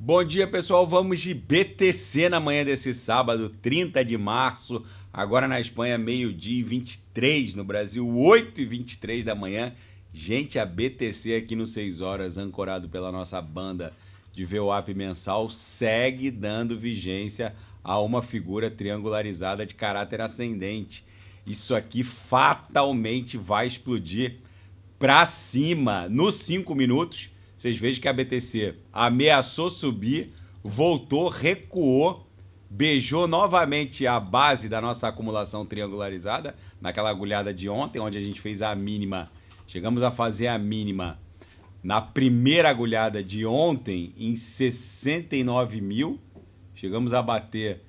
Bom dia, pessoal. Vamos de BTC na manhã desse sábado, 30 de março. Agora na Espanha, meio-dia e 23. No Brasil, 8 e 23 da manhã. Gente, a BTC aqui no 6 horas, ancorado pela nossa banda de VWAP mensal, segue dando vigência a uma figura triangularizada de caráter ascendente. Isso aqui fatalmente vai explodir para cima nos 5 minutos vocês vejam que a BTC ameaçou subir, voltou, recuou, beijou novamente a base da nossa acumulação triangularizada, naquela agulhada de ontem, onde a gente fez a mínima. Chegamos a fazer a mínima na primeira agulhada de ontem em 69 mil. Chegamos a bater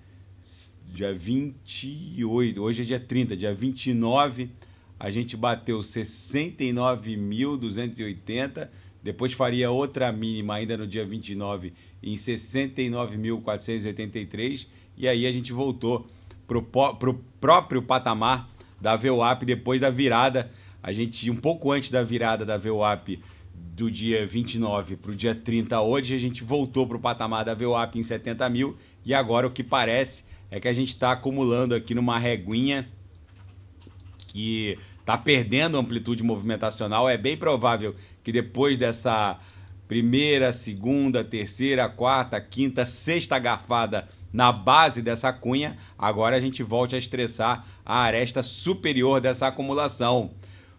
dia 28, hoje é dia 30, dia 29, a gente bateu 69.280 depois faria outra mínima ainda no dia 29 em 69.483 e aí a gente voltou para o próprio patamar da VWAP depois da virada. A gente, um pouco antes da virada da VWAP do dia 29 para o dia 30 hoje, a gente voltou para o patamar da VWAP em 70 mil e agora o que parece é que a gente está acumulando aqui numa reguinha que está perdendo amplitude movimentacional. É bem provável que depois dessa primeira, segunda, terceira, quarta, quinta, sexta garfada na base dessa cunha, agora a gente volte a estressar a aresta superior dessa acumulação.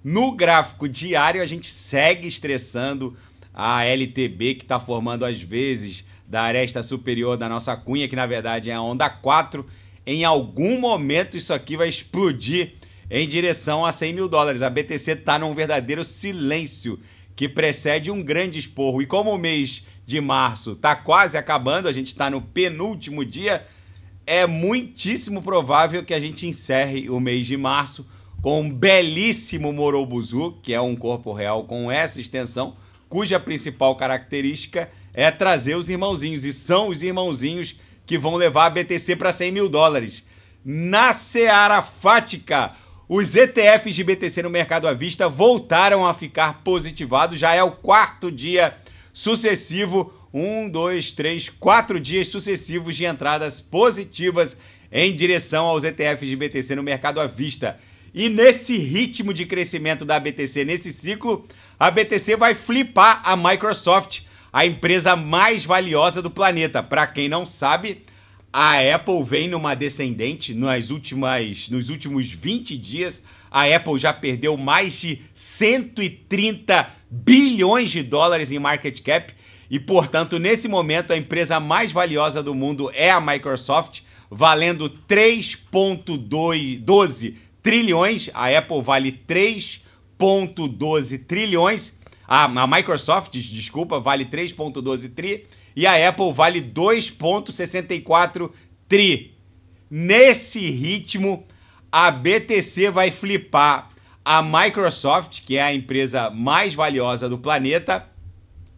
No gráfico diário, a gente segue estressando a LTB que está formando às vezes da aresta superior da nossa cunha, que na verdade é a onda 4. Em algum momento isso aqui vai explodir em direção a 100 mil dólares. A BTC está num verdadeiro silêncio que precede um grande esporro. E como o mês de março está quase acabando, a gente está no penúltimo dia, é muitíssimo provável que a gente encerre o mês de março com um belíssimo Morobuzu, que é um corpo real com essa extensão, cuja principal característica é trazer os irmãozinhos. E são os irmãozinhos que vão levar a BTC para 100 mil dólares. Na Seara Fática, os ETFs de BTC no mercado à vista voltaram a ficar positivados, já é o quarto dia sucessivo um, dois, três, quatro dias sucessivos de entradas positivas em direção aos ETFs de BTC no mercado à vista. E nesse ritmo de crescimento da BTC, nesse ciclo, a BTC vai flipar a Microsoft, a empresa mais valiosa do planeta. Para quem não sabe, a Apple vem numa descendente nas últimas, nos últimos 20 dias. A Apple já perdeu mais de 130 bilhões de dólares em market cap e, portanto, nesse momento a empresa mais valiosa do mundo é a Microsoft, valendo 3.12 trilhões. A Apple vale 3.12 trilhões. A, a Microsoft, desculpa, vale 3.12 trilhões e a Apple vale 2,64 tri. Nesse ritmo, a BTC vai flipar a Microsoft, que é a empresa mais valiosa do planeta,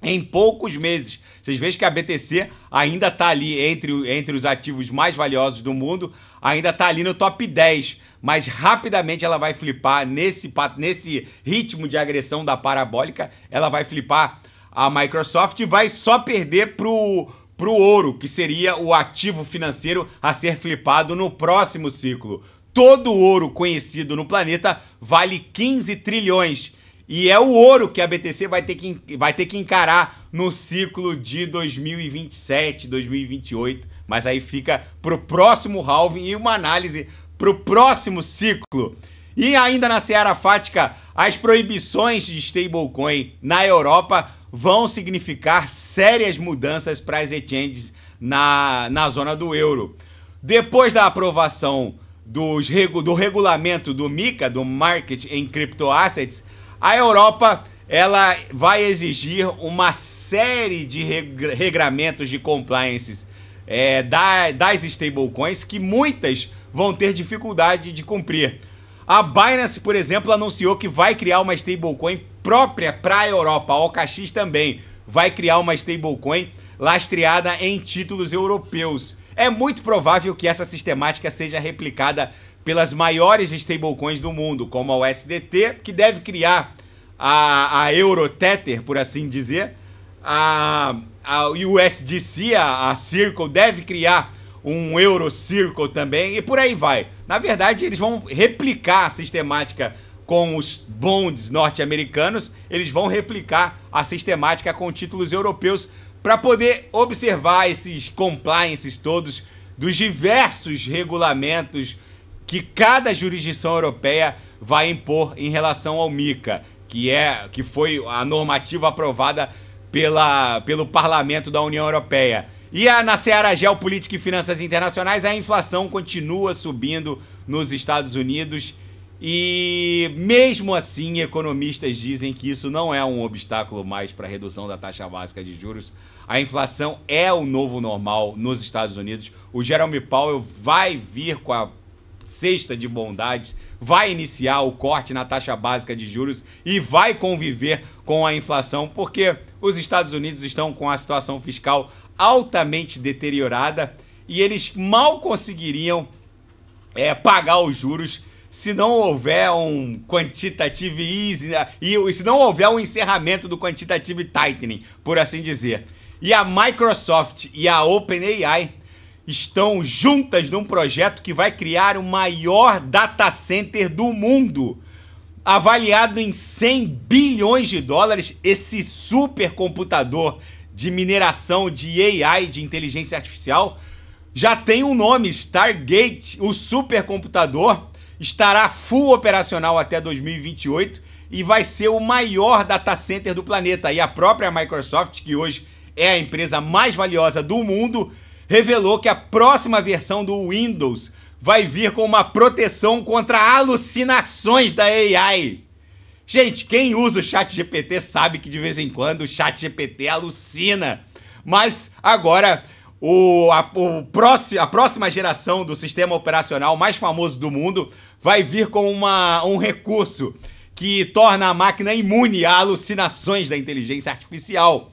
em poucos meses. Vocês veem que a BTC ainda está ali entre, entre os ativos mais valiosos do mundo, ainda está ali no top 10, mas rapidamente ela vai flipar nesse, nesse ritmo de agressão da parabólica, ela vai flipar a Microsoft vai só perder pro pro ouro, que seria o ativo financeiro a ser flipado no próximo ciclo. Todo ouro conhecido no planeta vale 15 trilhões. E é o ouro que a BTC vai ter que, vai ter que encarar no ciclo de 2027, 2028. Mas aí fica para o próximo halving e uma análise para o próximo ciclo. E ainda na Seara Fática, as proibições de stablecoin na Europa vão significar sérias mudanças para as exchanges na, na zona do euro. Depois da aprovação dos, do regulamento do MICA, do Market em assets a Europa ela vai exigir uma série de regramentos de compliance é, das stablecoins que muitas vão ter dificuldade de cumprir. A Binance, por exemplo, anunciou que vai criar uma stablecoin própria para a Europa. A OKX também vai criar uma stablecoin lastreada em títulos europeus. É muito provável que essa sistemática seja replicada pelas maiores stablecoins do mundo, como a USDT, que deve criar a, a Eurotether, por assim dizer, a, a USDC, a, a Circle, deve criar um Eurocircle também, e por aí vai. Na verdade, eles vão replicar a sistemática com os bondes norte-americanos, eles vão replicar a sistemática com títulos europeus para poder observar esses compliances todos dos diversos regulamentos que cada jurisdição europeia vai impor em relação ao MICA, que é que foi a normativa aprovada pela, pelo Parlamento da União Europeia. E a, na Seara Geopolítica e Finanças Internacionais, a inflação continua subindo nos Estados Unidos e mesmo assim, economistas dizem que isso não é um obstáculo mais para a redução da taxa básica de juros. A inflação é o novo normal nos Estados Unidos. O Jerome Powell vai vir com a cesta de bondades, vai iniciar o corte na taxa básica de juros e vai conviver com a inflação, porque os Estados Unidos estão com a situação fiscal altamente deteriorada e eles mal conseguiriam é, pagar os juros se não houver um quantitative easing né, e se não houver um encerramento do quantitative tightening, por assim dizer. E a Microsoft e a OpenAI estão juntas num projeto que vai criar o maior data center do mundo avaliado em 100 bilhões de dólares, esse supercomputador de mineração de AI, de inteligência artificial, já tem um nome, Stargate, o supercomputador estará full operacional até 2028 e vai ser o maior data center do planeta. E a própria Microsoft, que hoje é a empresa mais valiosa do mundo, revelou que a próxima versão do Windows vai vir com uma proteção contra alucinações da AI. Gente, quem usa o Chat GPT sabe que de vez em quando o Chat GPT alucina. Mas agora o, a, o próximo, a próxima geração do sistema operacional mais famoso do mundo vai vir com uma, um recurso que torna a máquina imune a alucinações da inteligência artificial.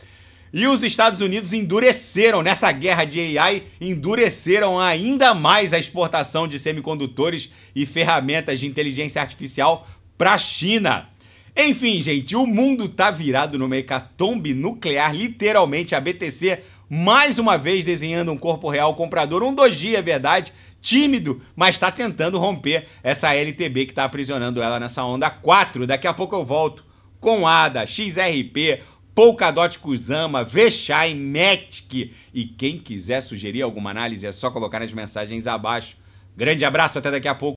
E os Estados Unidos endureceram nessa guerra de AI, endureceram ainda mais a exportação de semicondutores e ferramentas de inteligência artificial para a China. Enfim, gente, o mundo tá virado numa hecatombe nuclear, literalmente a BTC mais uma vez desenhando um corpo real comprador, um doji, é verdade, tímido, mas está tentando romper essa LTB que está aprisionando ela nessa onda 4. Daqui a pouco eu volto com Ada, XRP, Polkadot Kuzama, Vexai, Matic. E quem quiser sugerir alguma análise é só colocar nas mensagens abaixo. Grande abraço, até daqui a pouco.